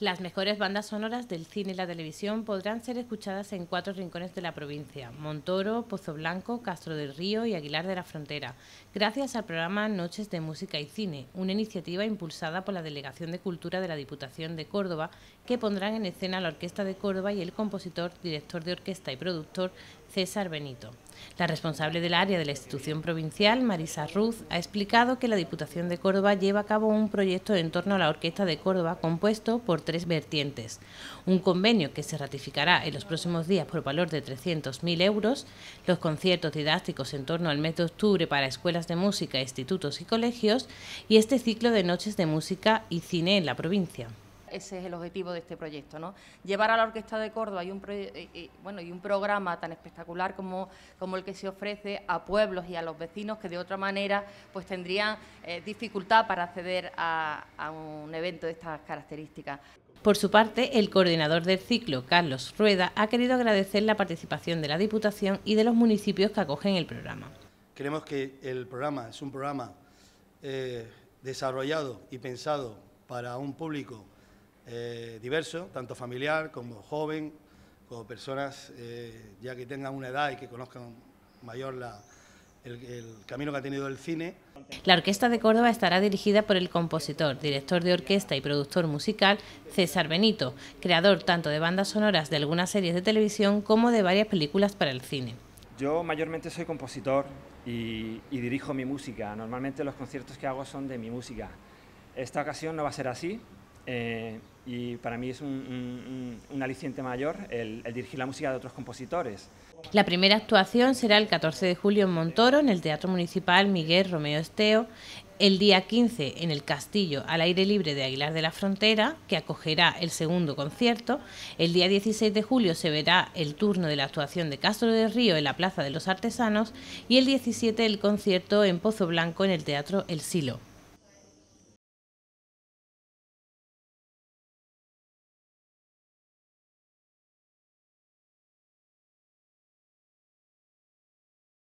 Las mejores bandas sonoras del cine y la televisión podrán ser escuchadas en cuatro rincones de la provincia, Montoro, Pozo Blanco, Castro del Río y Aguilar de la Frontera, gracias al programa Noches de Música y Cine, una iniciativa impulsada por la Delegación de Cultura de la Diputación de Córdoba, que pondrán en escena la Orquesta de Córdoba y el compositor, director de orquesta y productor César Benito. La responsable del área de la institución provincial, Marisa Ruz, ha explicado que la Diputación de Córdoba lleva a cabo un proyecto en torno a la Orquesta de Córdoba compuesto por tres vertientes. Un convenio que se ratificará en los próximos días por valor de 300.000 euros, los conciertos didácticos en torno al mes de octubre para escuelas de música, institutos y colegios, y este ciclo de noches de música y cine en la provincia. Ese es el objetivo de este proyecto, ¿no? Llevar a la Orquesta de Córdoba y un, eh, eh, programa tan espectacular como, el que se ofrece a pueblos y a los vecinos que de otra manera pues tendrían eh, dificultad para acceder a, un evento de estas características. Por su parte, el coordinador del ciclo, Carlos Rueda, ha querido agradecer la participación de la Diputación y de los municipios que acogen el programa. Creemos que el programa es un programa desarrollado y pensado para un público eh, diverso, tanto familiar como joven, como personas eh, ya que tengan una edad y que conozcan mayor la, el, camino que ha tenido el cine. La Orquesta de Córdoba estará dirigida por el compositor, director de orquesta y productor musical César Benito, creador tanto de bandas sonoras de algunas series de televisión como de varias películas para el cine. Yo mayormente soy compositor y, dirijo mi música. Normalmente los conciertos que hago son de mi música. Esta ocasión no va a ser así. Eh, y para mí es un, aliciente mayor el, dirigir la música de otros compositores. La primera actuación será el 14 de julio en Montoro, en el Teatro Municipal Miguel Romeo Esteo, el día 15 en el Castillo al aire libre de Aguilar de la Frontera, que acogerá el segundo concierto, el día 16 de julio se verá el turno de la actuación de Castro del Río en la Plaza de los Artesanos y el 17 el concierto en Pozo Blanco en el Teatro El Silo.